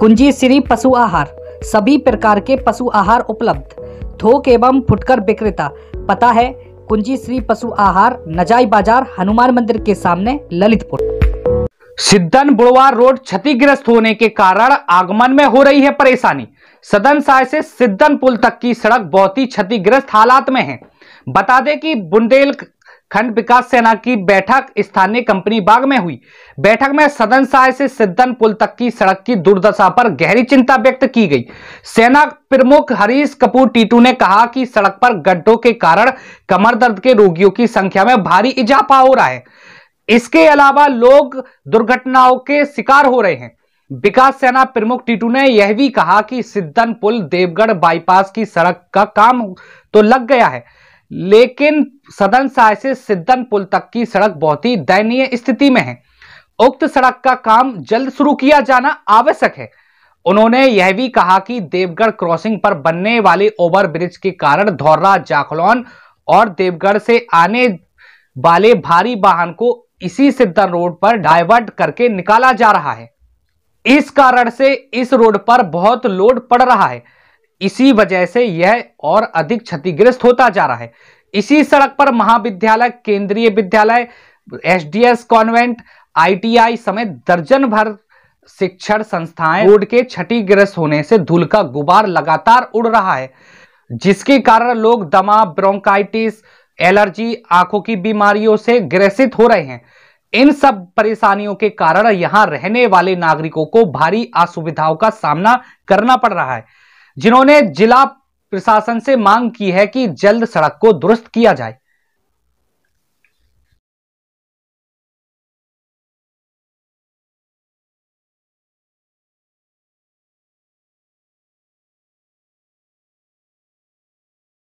कुंजी श्री पशु आहार सभी प्रकार के पशु आहार उपलब्ध थोक एवं फुटकर विक्रेता पता है कुंजी श्री पशु आहार नजाई बाजार हनुमान मंदिर के सामने ललितपुर सिद्धन बुड़वार रोड क्षतिग्रस्त होने के कारण आगमन में हो रही है परेशानी सदन साय से सिद्धन पुल तक की सड़क बहुत ही क्षतिग्रस्त हालात में है बता दें कि बुंदेल खंड विकास सेना की बैठक स्थानीय कंपनी बाग में हुई बैठक में सदन साय से सिद्धन पुल तक की सड़क की दुर्दशा पर गहरी चिंता व्यक्त की गई सेना प्रमुख हरीश कपूर टीटू ने कहा कि सड़क पर गड्ढों के कारण कमर दर्द के रोगियों की संख्या में भारी इजाफा हो रहा है इसके अलावा लोग दुर्घटनाओं के शिकार हो रहे हैं विकास सेना प्रमुख टीटू ने यह भी कहा कि सिद्धन पुल देवगढ़ बाईपास की सड़क का काम तो लग गया है लेकिन सदन साय से सिद्धन पुल तक की सड़क बहुत ही दयनीय स्थिति में है उक्त सड़क का काम जल्द शुरू किया जाना आवश्यक है उन्होंने यह भी कहा कि देवगढ़ क्रॉसिंग पर बनने वाले ओवरब्रिज के कारण धौरा जाखलौन और देवगढ़ से आने वाले भारी वाहन को इसी सिद्धन रोड पर डाइवर्ट करके निकाला जा रहा है इस कारण से इस रोड पर बहुत लोड पड़ रहा है इसी वजह से यह और अधिक क्षतिग्रस्त होता जा रहा है इसी सड़क पर महाविद्यालय केंद्रीय विद्यालय एसडीएस कॉन्वेंट आईटीआई समेत दर्जन भर शिक्षण संस्थाएं रोड के क्षतिग्रस्त होने से धूल का गुबार लगातार उड़ रहा है जिसके कारण लोग दमा ब्रोंकाइटिस एलर्जी आंखों की बीमारियों से ग्रसित हो रहे हैं इन सब परेशानियों के कारण यहां रहने वाले नागरिकों को भारी असुविधाओं का सामना करना पड़ रहा है जिन्होंने जिला प्रशासन से मांग की है कि जल्द सड़क को दुरुस्त किया जाए